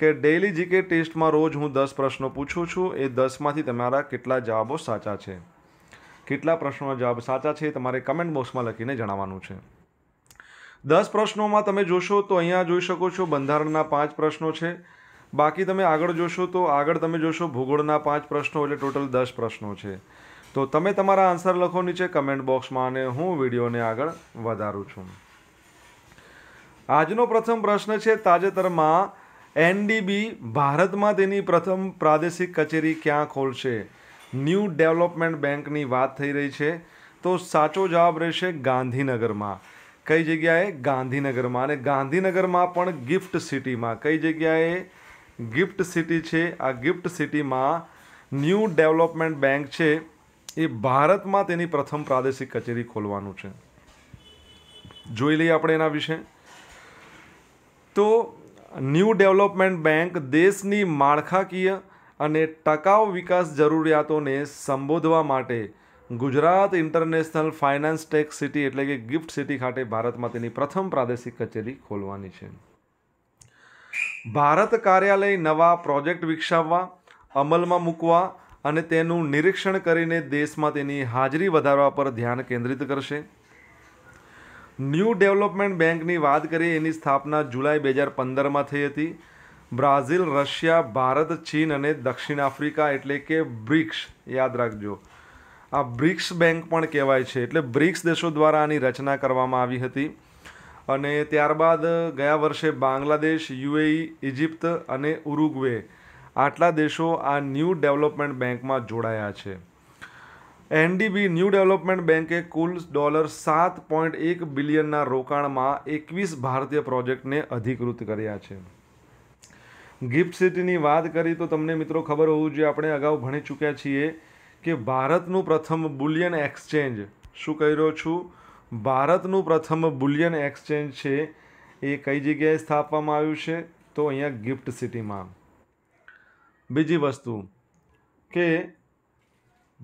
કે daily GK ટેસ્ટમાં રોજ હું દસ પ્રશ્નો પૂછું છું એ દસમાંથી તમારા કેટલા જવાબો સાચા છે કેટલા પ્રશ્નોના જવાબ સાચા છે તમારે કમેન્ટ બોક્સમાં લખીને જણાવવાનું છે દસ પ્રશ્નોમાં તમે જોશો તો અહીંયા જોઈ શકો છો બંધારણના પાંચ પ્રશ્નો છે બાકી તમે આગળ જોશો તો આગળ તમે જોશો ભૂગોળના પાંચ પ્રશ્નો એટલે ટોટલ દસ પ્રશ્નો છે તો તમે તમારા આન્સર લખો નીચે કમેન્ટ બોક્સમાં અને હું વિડીયોને આગળ વધારું છું આજનો પ્રથમ પ્રશ્ન છે તાજેતરમાં એનડીબી ભારતમાં તેની પ્રથમ પ્રાદેશિક કચેરી ક્યાં ખોલશે ન્યૂ ડેવલપમેન્ટ બેંકની વાત થઈ રહી છે તો સાચો જવાબ રહેશે ગાંધીનગરમાં કઈ જગ્યાએ ગાંધીનગરમાં અને ગાંધીનગરમાં પણ ગિફ્ટ સિટીમાં કઈ જગ્યાએ ગિફ્ટ સિટી છે આ ગિફ્ટ સિટીમાં ન્યૂ ડેવલપમેન્ટ બેંક છે એ ભારતમાં તેની પ્રથમ પ્રાદેશિક કચેરી ખોલવાનું છે જોઈ લઈએ આપણે એના વિશે તો ન્યૂ ડેવલપમેન્ટ બેંક દેશની માળખાકીય અને ટકાઉ વિકાસ જરૂરિયાતોને સંબોધવા માટે Gujarat international finance tech city એટલે કે ગિફ્ટ સિટી ખાતે ભારતમાં તેની પ્રથમ પ્રાદેશિક કચેરી ખોલવાની છે ભારત કાર્યાલય નવા પ્રોજેક્ટ વિકસાવવા અમલમાં મૂકવા અને તેનું નિરીક્ષણ કરીને દેશમાં તેની હાજરી વધારવા પર ધ્યાન કેન્દ્રિત કરશે ન્યૂ ડેવલપમેન્ટ બેંકની વાત કરીએ એની સ્થાપના જુલાઈ બે હજાર પંદરમાં થઈ હતી બ્રાઝિલ રશિયા ભારત ચીન અને દક્ષિણ આફ્રિકા એટલે કે બ્રિક્સ યાદ રાખજો આ બ્રિક્સ બેંક પણ કહેવાય છે એટલે બ્રિક્સ દેશો દ્વારા આની રચના કરવામાં આવી હતી અને ત્યારબાદ ગયા વર્ષે બાંગ્લાદેશ યુએઈ ઇજિપ્ત અને ઉરુગ્વે આટલા દેશો આ ન્યૂ ડેવલપમેન્ટ બેંકમાં જોડાયા છે એનડીબી ન્યૂ ડેવલપમેન્ટ બેન્કે કુલ ડોલર સાત પોઈન્ટ એક બિલિયનના રોકાણમાં એકવીસ ભારતીય પ્રોજેક્ટને અધિકૃત કર્યા છે ગિફ્ટ સિટીની વાત કરી તો તમને મિત્રો ખબર હોવું જોઈએ આપણે અગાઉ ભણી ચૂક્યા છીએ કે ભારતનું પ્રથમ બુલિયન એક્સચેન્જ શું કહી રહ્યો છું ભારતનું પ્રથમ બુલિયન એક્સચેન્જ છે એ કઈ જગ્યાએ સ્થાપવામાં આવ્યું છે તો અહીંયા ગિફ્ટ સિટીમાં બીજી વસ્તુ કે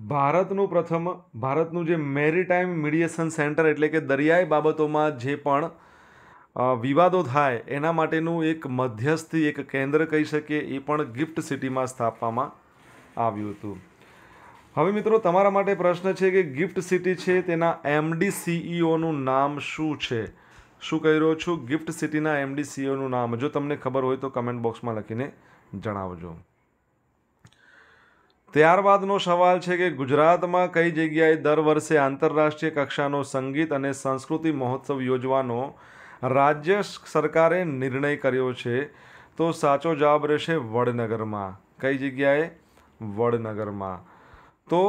ભારતનું પ્રથમ ભારતનું જે મેરીટાઈમ મીડિયેશન સેન્ટર એટલે કે દરિયાઈ બાબતોમાં જે પણ વિવાદો થાય એના માટેનું એક મધ્યસ્થી એક કેન્દ્ર કહી શકીએ એ પણ ગિફ્ટ સિટીમાં સ્થાપવામાં આવ્યું હતું હવે મિત્રો તમારા માટે પ્રશ્ન છે કે ગિફ્ટ સિટી છે તેના એમડી સીઈઓનું નામ શું છે શું કહી રહ્યો છું ગિફ્ટ સિટીના એમડી સીઈઓનું નામ જો તમને ખબર હોય તો કમેન્ટ બોક્સમાં લખીને જણાવજો ત્યારબાદનો સવાલ છે કે ગુજરાતમાં કઈ જગ્યાએ દર વર્ષે આંતરરાષ્ટ્રીય કક્ષાનો સંગીત અને સંસ્કૃતિ મહોત્સવ યોજવાનો રાજ્ય સરકારે નિર્ણય કર્યો છે તો સાચો જવાબ રહેશે વડનગરમાં કઈ જગ્યાએ વડનગરમાં તો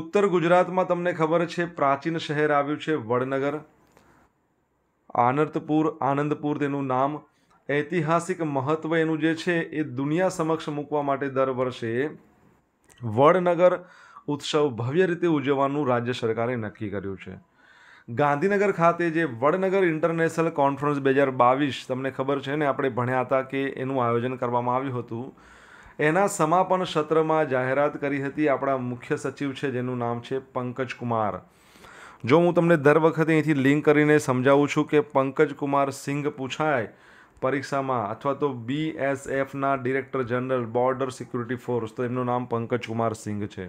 ઉત્તર ગુજરાતમાં તમને ખબર છે પ્રાચીન શહેર આવ્યું છે વડનગર આનંદપુર આનંદપુર તેનું નામ ઐતિહાસિક મહત્ત્વ એનું જે છે એ દુનિયા સમક્ષ મૂકવા માટે દર વર્ષે વડનગર ઉત્સવ ભવ્ય રીતે ઉજવવાનું રાજ્ય સરકારે નક્કી કર્યું છે ગાંધીનગર ખાતે જે વડનગર ઇન્ટરનેશનલ કોન્ફરન્સ બે હજાર બાવીસ તમને ખબર છે ને આપણે ભણ્યા હતા કે એનું આયોજન કરવામાં આવ્યું હતું એના સમાપન સત્રમાં જાહેરાત કરી હતી આપણા મુખ્ય સચિવ છે જેનું નામ છે પંકજ કુમાર જો હું તમને દર વખતે અહીંથી લિંક કરીને સમજાવું છું કે પંકજ કુમાર સિંઘ પૂછાય પરીક્ષામાં અથવા તો બીએસએફના director general border security force તો એમનું નામ પંકજ કુમાર સિંઘ છે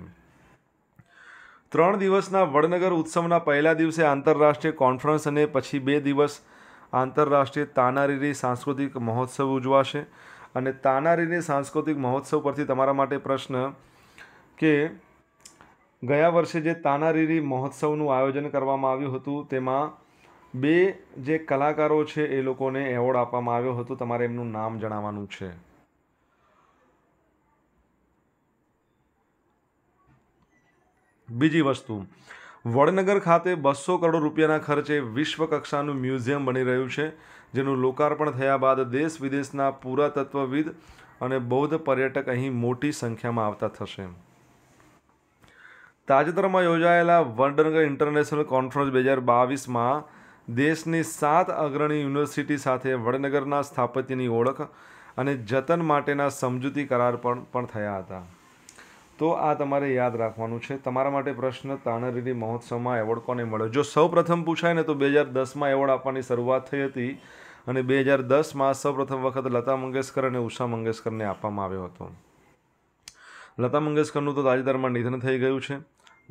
ત્રણ દિવસના વડનગર ઉત્સવના પહેલા દિવસે આંતરરાષ્ટ્રીય કોન્ફરન્સ અને પછી બે દિવસ આંતરરાષ્ટ્રીય તાનારીરી સાંસ્કૃતિક મહોત્સવ ઉજવાશે અને તાનારીરી સાંસ્કૃતિક મહોત્સવ પરથી તમારા માટે પ્રશ્ન કે ગયા વર્ષે જે તાનારીરી મહોત્સવનું આયોજન કરવામાં આવ્યું હતું તેમાં બે જે કલાકારો છે એ લોકોને એવોર્ડ આપવામાં આવ્યો હતો તમારે એમનું નામ જણાવવાનું છે બીજી વસ્તુ વડનગર ખાતે બસો કરોડ રૂપિયાના ખર્ચે વિશ્વકક્ષાનું મ્યુઝિયમ બની રહ્યું છે જેનું લોકાર્પણ થયા બાદ દેશ વિદેશના પુરાતત્વવિદ અને બૌદ્ધ પર્યટક અહીં મોટી સંખ્યામાં આવતા થશે તાજેતરમાં યોજાયેલા વડનગર ઇન્ટરનેશનલ કોન્ફરન્સ બે હજાર બાવીસમાં દેશની સાત અગ્રણી યુનિવર્સિટી સાથે વડનગરના સ્થાપત્યની ઓળખ અને જતન માટેના સમજૂતી કરાર પણ પણ થયા હતા તો આ તમારે યાદ રાખવાનું છે તમારા માટે પ્રશ્ન તાણરીની મહોત્સવમાં એવોર્ડ કોને મળ્યો જો સૌ પ્રથમ પૂછાય ને તો બે હજાર દસમાં એવોર્ડ આપવાની શરૂઆત થઈ હતી અને બે હજાર દસમાં સૌપ્રથમ વખત લતા મંગેશકર અને ઉષા મંગેશકરને આપવામાં આવ્યો હતો લતા મંગેશકરનું તો તાજેતરમાં નિધન થઈ ગયું છે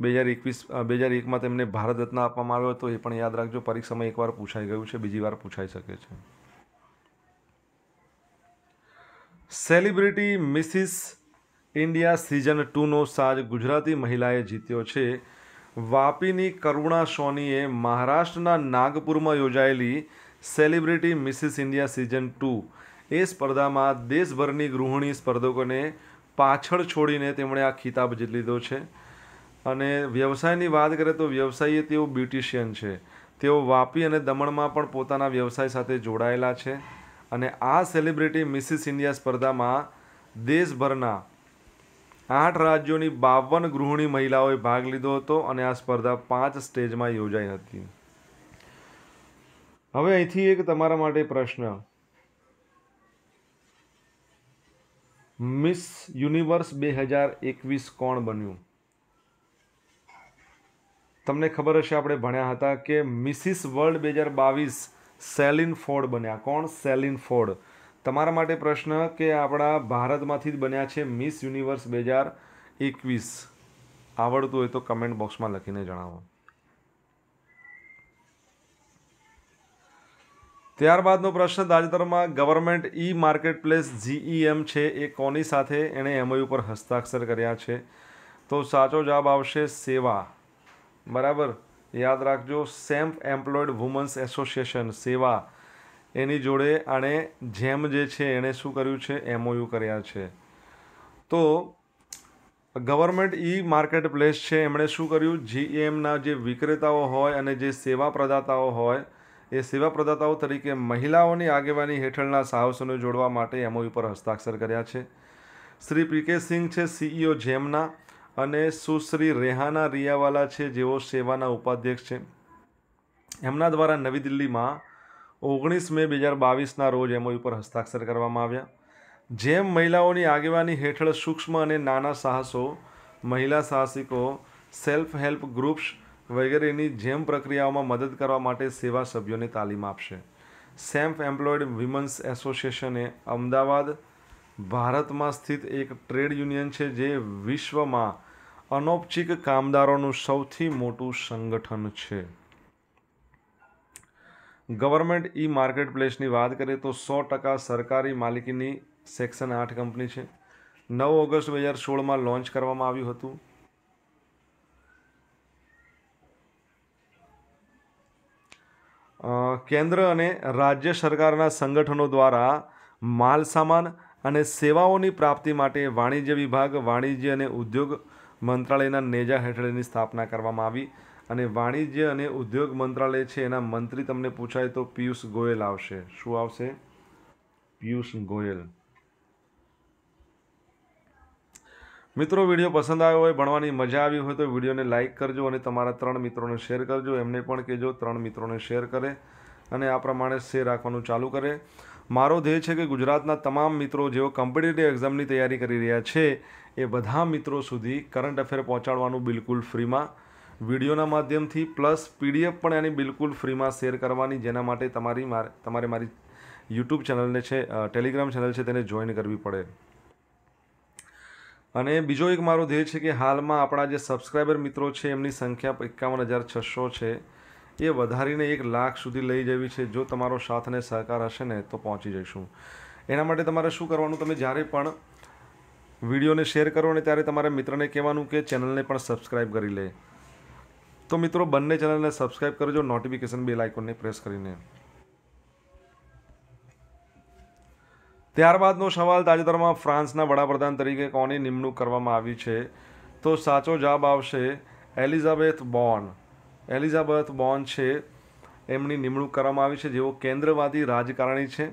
બે હજાર એકવીસ બે હજાર એકમાં તેમને ભારત રત્ન આપવામાં આવ્યો હતો એ પણ યાદ રાખજો પરીક્ષામાં એકવાર પૂછાઈ ગયું છે બીજી વાર પૂછાઈ શકે છે સેલિબ્રિટી મિસિસ ઇન્ડિયા સિઝન ટુનો સાજ ગુજરાતી મહિલાએ જીત્યો છે વાપીની કરુણા સોનીએ મહારાષ્ટ્રના નાગપુરમાં યોજાયેલી celebrity Mrs India season two એ સ્પર્ધામાં દેશભરની ગૃહિણી સ્પર્ધકોને પાછળ છોડીને તેમણે આ ખિતાબ જીતી લીધો છે અને વ્યવસાયની વાત કરીએ તો વ્યવસાયીએ તેઓ બ્યુટિશિયન છે તેઓ વાપી અને દમણમાં પણ પોતાના વ્યવસાય સાથે જોડાયેલા છે અને આ સેલિબ્રિટી મિસિસ ઇન્ડિયા સ્પર્ધામાં દેશભરના આઠ રાજ્યોની બાવન ગૃહિણી મહિલાઓએ ભાગ લીધો હતો અને આ સ્પર્ધા પાંચ સ્ટેજમાં યોજાઈ હતી હવે અહીંથી એક તમારા માટે પ્રશ્ન મિસ યુનિવર્સ બે હજાર એકવીસ કોણ બન્યું તમને ખબર હશે આપણે ભણ્યા હતા કે મિસિસ વર્લ્ડ બે હજાર બાવીસ સેલિન ફોર્ડ બન્યા કોણ સેલિન ફોર્ડ તમારા માટે પ્રશ્ન કે આપણા ભારતમાંથી જ બન્યા છે મિસ યુનિવર્સ બે હજાર એકવીસ આવડતું હોય તો કમેન્ટ બોક્સમાં લખીને જણાવો ત્યારબાદનો પ્રશ્ન તાજેતરમાં government e marketplace GEM છે એ કોની સાથે એણે એમઓયુ પર હસ્તાક્ષર કર્યા છે તો સાચો જવાબ આવશે સેવા બરાબર યાદ રાખજો સેમ્ફ એમ્પ્લોયડ વુમન્સ એસોસિએશન સેવા એની જોડે આણે જેમ જે છે એણે શું કર્યું છે એમઓયુ કર્યા છે તો ગવર્મેન્ટ ઈ માર્કેટ પ્લેસ છે એમણે શું કર્યું જીએમના જે વિક્રેતાઓ હોય અને જે સેવા પ્રદાતાઓ હોય એ સેવા પ્રદાતાઓ તરીકે મહિલાઓની આગેવાની હેઠળના સાહસોને જોડવા માટે એમઓયુ પર હસ્તાક્ષર કર્યા છે શ્રી પી કે સિંઘ છે સીઈઓ જેમના e અને સુશ્રી રેહાના રિયાવાલા છે જેઓ સેવાના ઉપાધ્યક્ષ છે એમના દ્વારા નવી દિલ્હીમાં ઓગણીસ મે બે હજાર બાવીસના રોજ એમઓયુ પર હસ્તાક્ષર કરવામાં આવ્યા જેમ મહિલાઓની આગેવાની હેઠળ સૂક્ષ્મ અને નાના સાહસો મહિલા સાહસિકો સેલ્ફ હેલ્પ ગ્રુપ્સ વગેરેની જેમ પ્રક્રિયાઓમાં મદદ કરવા માટે સેવા સભ્યોને તાલીમ આપશે સેમ્ફ એમ્પ્લોયડ વિમન્સ એસોસિએશને અમદાવાદ ભારતમાં સ્થિત એક ટ્રેડ યુનિયન છે જે વિશ્વમાં અનૌપચિક કામદારોનું સૌથી મોટું સંગઠન છે ગવર્મેન્ટ ઈ માર્કેટ પ્લેસની વાત કરીએ તો સો ટકા સરકારી માલિકીની સેક્શન આઠ કંપની છે નવ ઓગસ્ટ બે હજાર સોળમાં લોન્ચ કરવામાં આવ્યું હતું કેન્દ્ર અને રાજ્ય સરકારના સંગઠનો દ્વારા માલસામાન અને સેવાઓની પ્રાપ્તિ માટે વાણિજ્ય વિભાગ વાણિજ્ય અને ઉદ્યોગ મંત્રાલયના નેજા હેઠળની સ્થાપના કરવામાં આવી અને વાણિજ્ય અને ઉદ્યોગ મંત્રાલય છે એના મંત્રી તમને પૂછાય તો પિયુષ ગોયલ આવશે શું આવશે પિયુષ ગોયલ મિત્રો વિડીયો પસંદ આવ્યો હોય ભણવાની મજા આવી હોય તો વિડીયોને લાઇક કરજો અને તમારા ત્રણ મિત્રોને શેર કરજો એમને પણ કહેજો ત્રણ મિત્રોને શેર કરે અને આ પ્રમાણે શેર રાખવાનું ચાલુ કરે મારો ધ્યેય છે કે ગુજરાતના તમામ મિત્રો જેઓ કોમ્પિટેટિવ એક્ઝામની તૈયારી કરી રહ્યા છે એ બધા મિત્રો સુધી કરંટ અફેર પહોંચાડવાનું બિલકુલ ફ્રીમાં વિડીયોના માધ્યમથી પ્લસ પીડીએફ પણ એની બિલકુલ ફ્રીમાં શેર કરવાની જેના માટે તમારી તમારે મારી યુટ્યુબ ચેનલને છે ટેલિગ્રામ ચેનલ છે તેને જોઈન કરવી પડે અને બીજો એક મારો ધ્યેય છે કે હાલમાં આપણા જે સબસ્ક્રાઈબર મિત્રો છે એમની સંખ્યા એકાવન હજાર છસો છે એ વધારીને એક લાખ સુધી લઈ જવી છે જો તમારો સાથ અને સહકાર હશે ને તો પહોંચી જઈશું એના માટે તમારે શું કરવાનું તમે જ્યારે પણ વિડીયોને શેર કરો ને ત્યારે તમારા મિત્રને કહેવાનું કે ચેનલને પણ સબસ્ક્રાઈબ કરી લે તો મિત્રો બંને ચેનલને સબસ્ક્રાઈબ કરજો નોટિફિકેશન બેલ આઇકોનને પ્રેસ કરીને ત્યારબાદનો સવાલ તાજેતરમાં ફ્રાન્સના વડાપ્રધાન તરીકે કોની નિમણૂક કરવામાં આવી છે તો સાચો જવાબ આવશે એલિઝાબેથ બોર્ન એલિઝાબેથ બોન છે એમની નિમણૂક કરવામાં આવી છે જેઓ કેન્દ્રવાદી રાજકારણી છે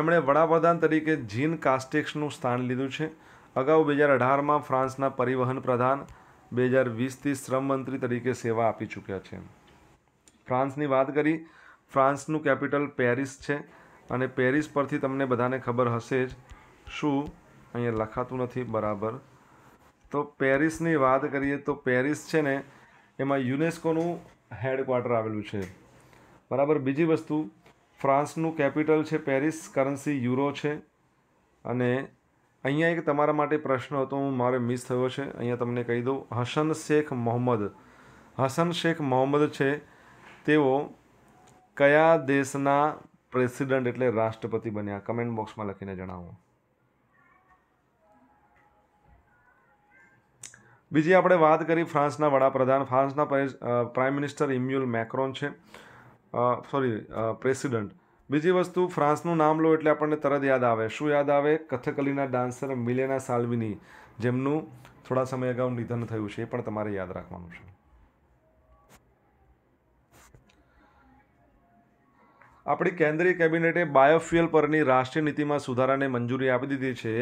એમણે વડાપ્રધાન તરીકે જીન કાસ્ટેક્સનું સ્થાન લીધું છે અગાઉ બે હજાર અઢારમાં ફ્રાન્સના પરિવહન પ્રધાન બે હજાર વીસથી શ્રમ મંત્રી તરીકે સેવા આપી ચૂક્યા છે ફ્રાન્સની વાત કરી ફ્રાન્સનું કેપિટલ પેરિસ છે અને પેરિસ પરથી તમને બધાને ખબર હશે જ શું અહીંયા લખાતું નથી બરાબર તો પેરિસની વાત કરીએ તો પેરિસ છે ને એમાં યુનેસ્કોનું હેડક્વાર્ટર આવેલું છે બરાબર બીજી વસ્તુ ફ્રાન્સનું કેપિટલ છે પેરિસ કરન્સી યુરો છે અને અહીંયા એક તમારા માટે પ્રશ્ન હતો હું મારે મિસ થયો છે અહીંયા તમને કહી દઉં હસન શેખ મોહમ્મદ હસન શેખ મોહમ્મદ છે તેઓ કયા દેશના પ્રેસિડન્ટ એટલે રાષ્ટ્રપતિ બન્યા કમેન્ટ બોક્સમાં લખીને જણાવો બીજી આપણે વાત કરી ફ્રાન્સના વડાપ્રધાન ફ્રાન્સના પ્રાઇમ મિનિસ્ટર ઇમ્યુલ મેક્રોન છે સોરી પ્રેસિડન્ટ બીજી વસ્તુ ફ્રાન્સનું નામ લો એટલે આપણને તરત યાદ આવે શું યાદ આવે કથકલીના ડાન્સર મિલેના સાલ્વિની જેમનું થોડા સમય અગાઉ નિધન થયું છે એ પણ તમારે યાદ રાખવાનું છે આપણી કેન્દ્રીય કેબિનેટે બાયોફ્યુઅલ પરની રાષ્ટ્રીય નીતિમાં સુધારાને મંજૂરી આપી દીધી છે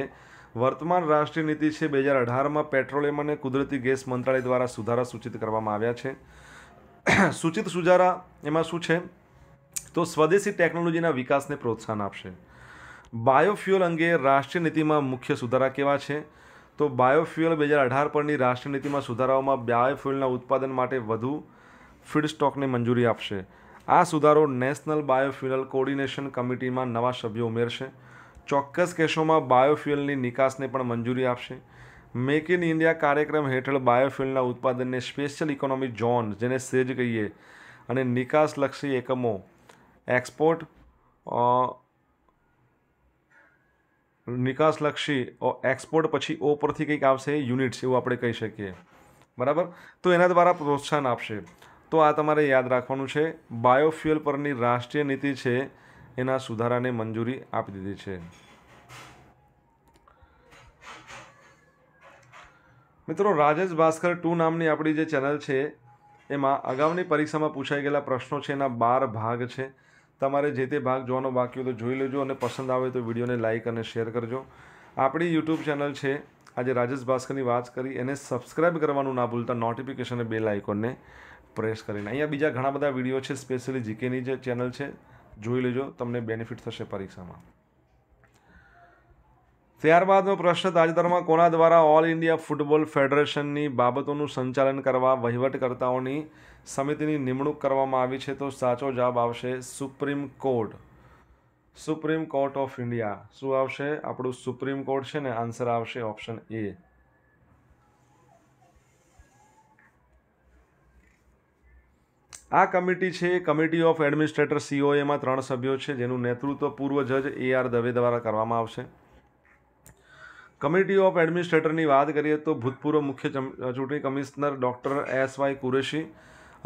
વર્તમાન રાષ્ટ્રીય નીતિ છે બે હજાર અઢારમાં પેટ્રોલિયમ અને કુદરતી ગેસ મંત્રાલય દ્વારા સુધારા સૂચિત કરવામાં આવ્યા છે સૂચિત સુધારા એમાં શું છે તો સ્વદેશી ટેકનોલોજીના વિકાસને પ્રોત્સાહન આપશે બાયોફ્યુઅલ અંગે રાષ્ટ્રીય નીતિમાં મુખ્ય સુધારા કેવા છે તો બાયોફ્યુઅલ બે હજાર અઢાર પરની રાષ્ટ્રીય નીતિમાં સુધારાઓમાં બાયોફ્યુઅલના ઉત્પાદન માટે વધુ ફીડસ્ટોકને મંજૂરી આપશે આ સુધારો નેશનલ બાયોફ્યુઅલ કોર્ડિનેશન કમિટીમાં નવા સભ્યો ઉમેરશે ચોક્કસ કેસોમાં બાયોફ્યુઅલની નિકાસને પણ મંજૂરી આપશે મેક ઇન ઇન્ડિયા કાર્યક્રમ હેઠળ બાયોફ્યુઅલના ઉત્પાદનને સ્પેશિયલ ઇકોનોમી ઝોન જેને સેજ કહીએ અને નિકાસલક્ષી એકમો એક્સપોર્ટ નિકાસલક્ષી એક્સપોર્ટ પછી ઓ પરથી કંઈક આવશે યુનિટ્સ એવું આપણે કહી શકીએ બરાબર તો એના દ્વારા પ્રોત્સાહન આપશે તો આ તમારે યાદ રાખવાનું છે બાયોફ્યુઅલ પરની રાષ્ટ્રીય નીતિ છે એના સુધારાને મંજૂરી આપી દીધી છે મિત્રો રાજેશ ભાસ્કર ટુ નામની આપણી જે ચેનલ છે એમાં અગાઉની પરીક્ષામાં પૂછાઈ ગયેલા પ્રશ્નો છે એના બાર ભાગ છે તમારે જે તે ભાગ જોવાનો બાકી હોય તો જોઈ લેજો અને પસંદ આવે તો વિડીયોને લાઇક અને શેર કરજો આપણી યુટ્યુબ ચેનલ છે આજે રાજેશ ભાસ્કરની વાત કરી એને સબસ્ક્રાઇબ કરવાનું ના ભૂલતા નોટિફિકેશન બેલ આઇકોનને પ્રેસ કરીને અહીંયા બીજા ઘણા બધા વિડીયો છે સ્પેશિયલી જીકેની જે ચેનલ છે જોઈ લેજો તમને બેનિફિટ થશે પરીક્ષામાં ત્યારબાદનો પ્રશ્ન તાજેતરમાં કોના દ્વારા ઓલ ઇન્ડિયા ફૂટબોલ ફેડરેશનની બાબતોનું સંચાલન કરવા વહીવટકર્તાઓની સમિતિની નિમણૂક કરવામાં આવી છે તો સાચો જવાબ આવશે supreme court supreme court of India શું આવશે આપણું સુપ્રીમ કોર્ટ છે ને આન્સર આવશે ઓપ્શન એ આ કમિટી છે કમિટી ઓફ એડમિનિસ્ટ્રેટર સીઓએમાં ત્રણ સભ્યો છે જેનું નેતૃત્વ પૂર્વ જજ એ આર દવે દ્વારા કરવામાં આવશે કમિટી ઓફ એડમિનિસ્ટ્રેટરની વાત કરીએ તો ભૂતપૂર્વ મુખ્ય ચૂંટણી commissioner doctor S Y Qureshi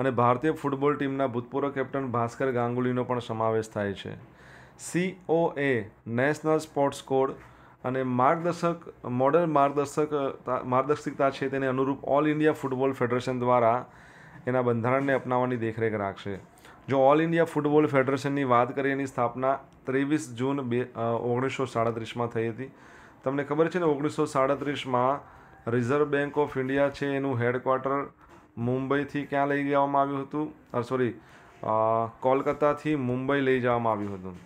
અને ભારતીય ફૂટબોલ ટીમના ભૂતપૂર્વ કેપ્ટન ભાસ્કર ગાંગુલીનો પણ સમાવેશ થાય છે સીઓએ નેશનલ સ્પોર્ટ્સ કોડ અને માર્ગદર્શક મોડેલ માર્ગદર્શક માર્ગદર્શિકતા છે તેને અનુરૂપ ઓલ ઇન્ડિયા ફૂટબોલ ફેડરેશન દ્વારા એના બંધારણને અપનાવવાની દેખરેખ રાખશે જો ઓલ ઇન્ડિયા ફૂટબોલ ફેડરેશનની વાત કરીએ એની સ્થાપના ત્રેવીસ જૂન બે ઓગણીસો સાડત્રીસમાં થઈ હતી તમને ખબર છે ને ઓગણીસો સાડત્રીસમાં રિઝર્વ બેંક ઓફ ઇન્ડિયા છે એનું હેડક્વાર્ટર મુંબઈથી ક્યાં લઈ જવામાં આવ્યું હતું સોરી કોલકાતાથી મુંબઈ લઈ જવામાં આવ્યું હતું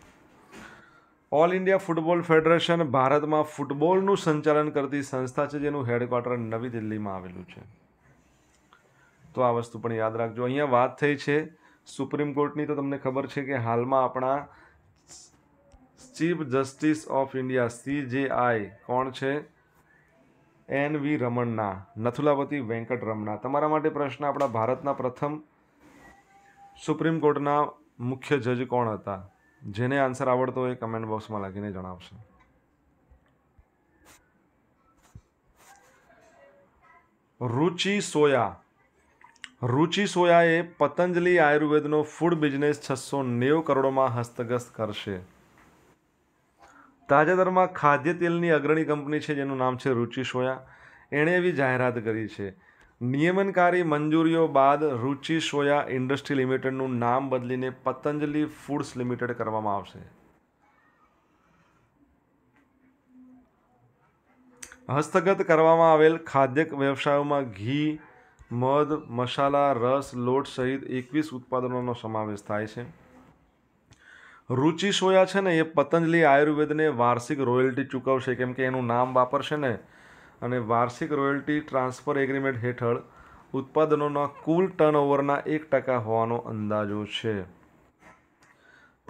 ઓલ ઇન્ડિયા ફૂટબોલ ફેડરેશન ભારતમાં ફૂટબોલનું સંચાલન કરતી સંસ્થા છે જેનું હેડક્વાર્ટર નવી દિલ્હીમાં આવેલું છે તો આ વસ્તુ પણ યાદ રાખજો અહીંયા વાત થઈ છે સુપ્રીમ કોર્ટની તો તમને ખબર છે કે હાલમાં આપણા chief justice of India CJI કોણ છે એન વી રમણના નથુલાવતી વેંકટ રમણા તમારા માટે પ્રશ્ન આપણા ભારતના પ્રથમ સુપ્રીમ કોર્ટના મુખ્ય જજ કોણ હતા જેને આન્સર આવડતો હોય કમેન્ટ બોક્સમાં લખીને જણાવશે રુચિ સોયા રુચિ સોયાએ પતંજલિ આયુર્વેદનો ફૂડ બિઝનેસ છસો નેવું કરોડોમાં હસ્તગસ્ત કરશે તાજેતરમાં ખાદ્ય તેલની અગ્રણી કંપની છે જેનું નામ છે રુચિ સોયા એણે એવી જાહેરાત કરી છે નિયમનકારી મંજૂરીઓ બાદ રુચિ સોયા ઇન્ડસ્ટ્રી લિમિટેડનું નામ બદલીને પતંજલિ ફૂડ્સ લિમિટેડ કરવામાં આવશે હસ્તગત કરવામાં આવેલ ખાદ્ય વ્યવસાયોમાં ઘી મધ મસાલા રસ લોટ સહિત એકવીસ ઉત્પાદનોનો સમાવેશ થાય છે રુચિ સોયા છે ને એ પતંજલિ આયુર્વેદને વાર્ષિક રોયલ્ટી ચૂકવશે કેમ કે એનું નામ વાપરશે ને અને વાર્ષિક રોયલ્ટી ટ્રાન્સફર એગ્રીમેન્ટ હેઠળ ઉત્પાદનોના કુલ ટર્નઓવરના એક ટકા હોવાનો અંદાજો છે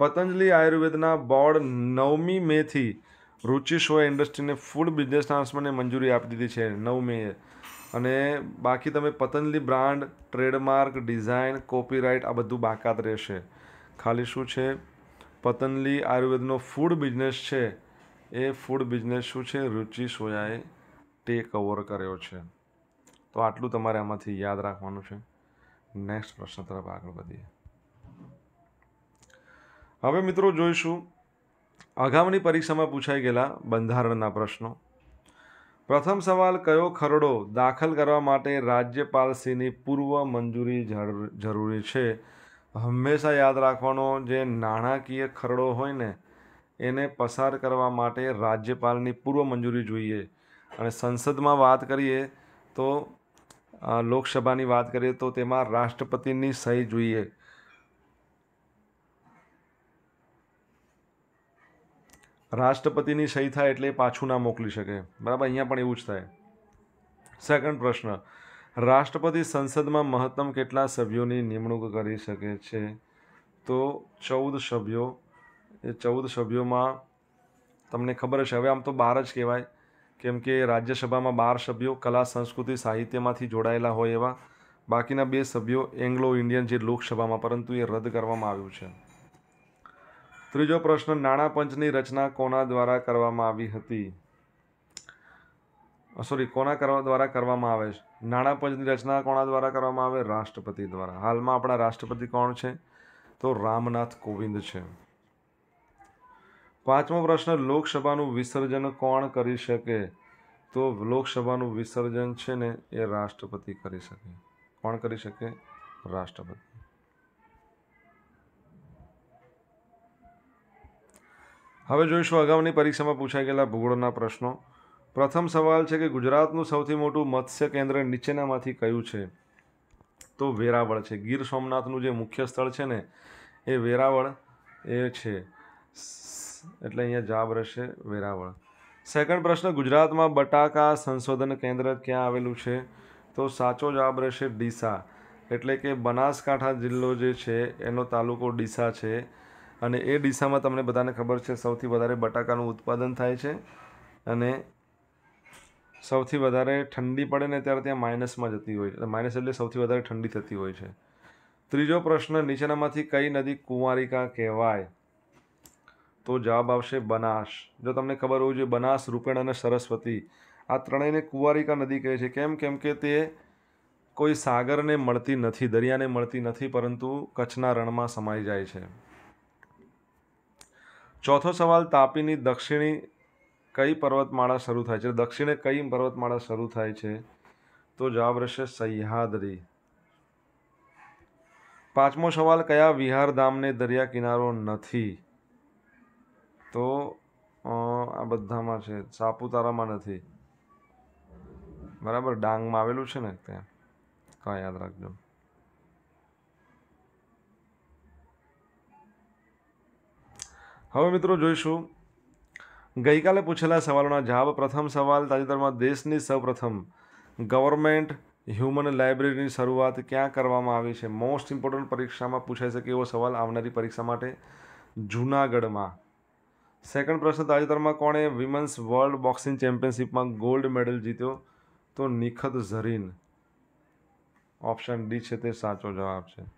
પતંજલિ આયુર્વેદના બોર્ડ નવમી મેથી રુચિ સોયા ઇન્ડસ્ટ્રીને ફૂડ બિઝનેસ ટ્રાન્સફરને મંજૂરી આપી દીધી છે નવ મેએ અને બાકી તમે Patanjali brand trademark design copyright આ બધું બાકાત રહેશે ખાલી શું છે પતંજલિ આયુર્વેદનો ફૂડ બિઝનેસ છે એ ફૂડ બિઝનેસ શું છે રુચિ સોયાએ ટેક ઓવર કર્યો છે તો આટલું તમારે આમાંથી યાદ રાખવાનું છે નેક્સ્ટ પ્રશ્ન તરફ આગળ વધીએ હવે મિત્રો જોઈશું આગામીની પરીક્ષામાં પૂછાઈ ગયેલા બંધારણના પ્રશ્નો પ્રથમ સવાલ કયો ખરડો દાખલ કરવા માટે રાજ્યપાલશ્રીની પૂર્વ મંજૂરી જરૂરી છે હંમેશા યાદ રાખવાનો જે નાણાકીય ખરડો હોય ને એને પસાર કરવા માટે રાજ્યપાલની પૂર્વ મંજૂરી જોઈએ અને સંસદમાં વાત કરીએ તો લોકસભાની વાત કરીએ તો તેમાં રાષ્ટ્રપતિની સહી જોઈએ રાષ્ટ્રપતિની સહી થાય એટલે પાછું ના મોકલી શકે બરાબર અહીંયા પણ એવું જ થાય સેકન્ડ પ્રશ્ન રાષ્ટ્રપતિ સંસદમાં મહત્તમ કેટલા સભ્યોની નિમણૂક કરી શકે છે તો ચૌદ સભ્યો એ ચૌદ સભ્યોમાં તમને ખબર છે હવે આમ તો બાર જ કહેવાય કેમ કે રાજ્યસભામાં બાર સભ્યો કલા સંસ્કૃતિ સાહિત્યમાંથી જોડાયેલા હોય એવા બાકીના બે સભ્યો એંગ્લો ઇન્ડિયન જે લોકસભામાં પરંતુ એ રદ કરવામાં આવ્યું છે ત્રીજો પ્રશ્ન નાણાં પંચની રચના કોના દ્વારા કરવામાં આવી હતી સોરી કોના કરવા દ્વારા કરવામાં આવે છે નાણાં પંચની રચના કોના દ્વારા કરવામાં આવે રાષ્ટ્રપતિ દ્વારા હાલમાં આપણા રાષ્ટ્રપતિ કોણ છે તો રામનાથ કોવિંદ છે પાંચમો પ્રશ્ન લોકસભાનું વિસર્જન કોણ કરી શકે તો લોકસભાનું વિસર્જન છે ને એ રાષ્ટ્રપતિ કરી શકે કોણ કરી શકે રાષ્ટ્રપતિ હવે જોઈશું અગાઉની પરીક્ષામાં પૂછાઈ ગયેલા ભૂગોળના પ્રશ્નો પ્રથમ સવાલ છે કે ગુજરાતનું સૌથી મોટું મત્સ્ય કેન્દ્ર નીચેનામાંથી કયું છે તો વેરાવળ છે ગીર સોમનાથનું જે મુખ્ય સ્થળ છે ને એ વેરાવળ એ છે એટલે અહીંયા જવાબ રહેશે વેરાવળ સેકન્ડ પ્રશ્ન ગુજરાતમાં બટાકા સંશોધન કેન્દ્ર ક્યાં આવેલું છે તો સાચો જવાબ રહેશે ડીસા એટલે કે બનાસકાંઠા જિલ્લો જે છે એનો તાલુકો ડીસા છે અને એ ડીસામાં તમને બધાને ખબર છે સૌથી વધારે બટાકાનું ઉત્પાદન થાય છે અને સૌથી વધારે ઠંડી પડે ને ત્યારે ત્યાં માઇનસમાં જતી હોય એટલે માઇનસ એટલે સૌથી વધારે ઠંડી થતી હોય છે ત્રીજો પ્રશ્ન નીચેનામાંથી કઈ નદી કુંવારિકા કહેવાય તો જવાબ આવશે બનાસ જો તમને ખબર હોવી જોઈએ બનાસ રૂપેણ અને સરસ્વતી આ ત્રણેયને કુંવારિકા નદી કહે છે કેમ કેમ કે તે કોઈ સાગરને મળતી નથી દરિયાને મળતી નથી પરંતુ કચ્છના રણમાં સમાઈ જાય છે ચોથો સવાલ તાપીની દક્ષિણી કઈ પર્વતમાળા શરૂ થાય છે દક્ષિણે કઈ પર્વતમાળા શરૂ થાય છે તો જવાબ રહેશે સહ્યાદ્રી પાંચમો સવાલ કયા વિહારધામને દરિયા કિનારો નથી તો આ બધામાં છે સાપુતારામાં નથી બરાબર ડાંગમાં આવેલું છે ને ત્યાં કાં યાદ રાખજો હવે મિત્રો જોઈશું ગઈકાલે પૂછેલા સવાલોના જવાબ પ્રથમ સવાલ તાજેતરમાં દેશની સૌપ્રથમ ગવર્મેન્ટ હ્યુમન લાઇબ્રેરીની શરૂઆત ક્યાં કરવામાં આવી છે મોસ્ટ ઇમ્પોર્ટન્ટ પરીક્ષામાં પૂછાઈ શકે એવો સવાલ આવનારી પરીક્ષા માટે જૂનાગઢમાં સેકન્ડ પ્રશ્ન તાજેતરમાં કોણે વિમન્સ વર્લ્ડ બોક્સિંગ ચેમ્પિયનશિપમાં ગોલ્ડ મેડલ જીત્યો તો નિખત ઝરીન ઓપ્શન ડી છે તે સાચો જવાબ છે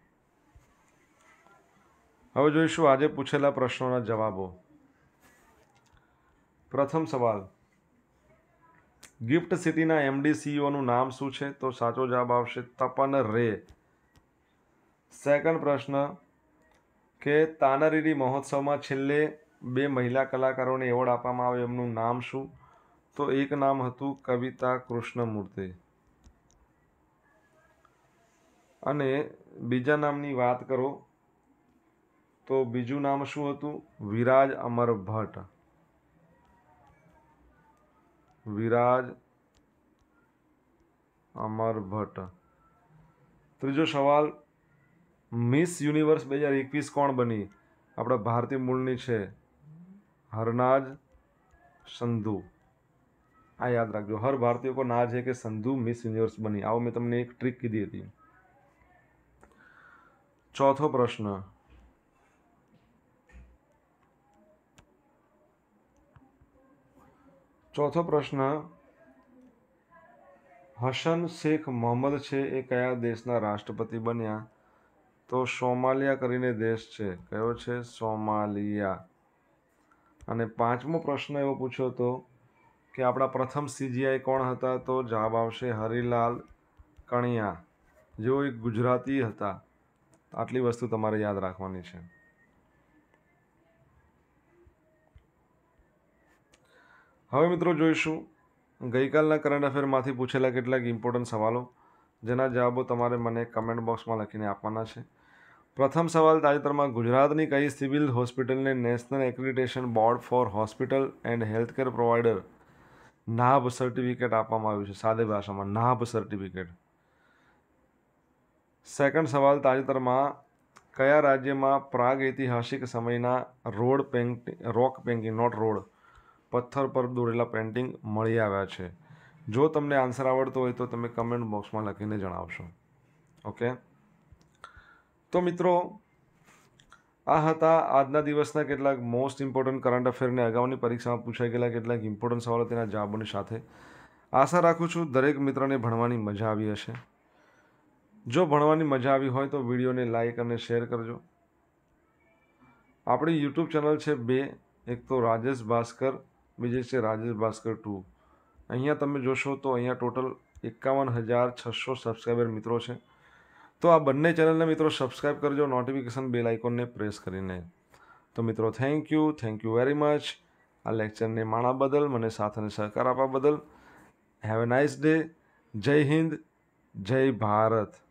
હવે જોઈશું આજે પૂછેલા પ્રશ્નોના જવાબો પ્રથમ સવાલ ગિફ્ટ સિટીના એમડી સીઈઓનું નામ શું છે તો સાચો જવાબ આવશે તપન રે સેકન્ડ પ્રશ્ન કે તાનારીરી મહોત્સવમાં છેલ્લે બે મહિલા કલાકારોને એવોર્ડ આપવામાં આવે એમનું નામ શું તો એક નામ હતું કવિતા કૃષ્ણમૂર્તિ અને બીજા નામની વાત કરો તો બીજું નામ શું હતું વિરાજ અમર ભટ્ટ વિરાજ અમર ભટ્ટ ત્રીજો સવાલ મિસ યુનિવર્સ બે હજાર એકવીસ કોણ બની આપણા ભારતીય મૂળની છે હરનાજ સંધુ આ યાદ રાખજો હર ભારતીય કો ના છે કે સંધુ મિસ યુનિવર્સ બની આવો મેં તમને એક ટ્રીક કીધી હતી ચોથો પ્રશ્ન ચોથો પ્રશ્ન હસન શેખ મોહમ્મદ છે એ કયા દેશના રાષ્ટ્રપતિ બન્યા તો સોમાલિયા કરીને દેશ છે કયો છે સોમાલિયા અને પાંચમો પ્રશ્ન એવો પૂછ્યો હતો કે આપણા પ્રથમ સીજીઆઈ કોણ હતા તો જવાબ આવશે હરિલાલ કણિયા જેઓ એક ગુજરાતી હતા આટલી વસ્તુ તમારે યાદ રાખવાની છે હવે મિત્રો જોઈશું ગઈકાલના કરંટ અફેરમાંથી પૂછેલા કેટલાક ઇમ્પોર્ટન્ટ સવાલો જેના જવાબો તમારે મને કમેન્ટ બોક્સમાં લખીને આપવાના છે પ્રથમ સવાલ તાજેતરમાં ગુજરાતની કઈ સિવિલ હોસ્પિટલને national accreditation board for hospital and healthcare provider નાભ સર્ટિફિકેટ આપવામાં આવ્યું છે સાદે ભાષામાં નાભ સર્ટિફિકેટ સેકન્ડ સવાલ તાજેતરમાં કયા રાજ્યમાં પ્રાગ ઐતિહાસિક સમયના road painting rock painting not road પથ્થર પર દોરેલા પેઇન્ટિંગ મળી આવ્યા છે જો તમને આન્સર આવડતો હોય તો તમે કમેન્ટ બોક્સમાં લખીને જણાવશો ઓકે તો મિત્રો આ હતા આજના દિવસના કેટલાક મોસ્ટ ઇમ્પોર્ટન્ટ કરંટ અફેરને અગાઉની પરીક્ષામાં પૂછાઈ ગયેલા કેટલાક ઇમ્પોર્ટન્ટ સવાલો તેના જવાબોની સાથે આશા રાખું છું દરેક મિત્રને ભણવાની મજા આવી હશે જો ભણવાની મજા આવી હોય તો વિડીયોને લાઇક અને શેર કરજો આપણી યુટ્યુબ ચેનલ છે બે એક તો રાજેશ ભાસ્કર બીજી છે રાજેશ ભાસ્કર ટુ અહીંયા તમે જોશો તો અહીંયા ટોટલ એકાવન હજાર છસો સબસ્ક્રાઈબર મિત્રો છે તો આ બંને ચેનલને મિત્રો સબસ્ક્રાઈબ કરજો નોટિફિકેશન બેલ આઇકોનને પ્રેસ કરીને તો મિત્રો thank you thank you very much આ લેક્ચરને માણા બદલ મને સાથ અને સહકાર આપવા બદલ હેવ એ નાઇસ ડે જય હિન્દ જય ભારત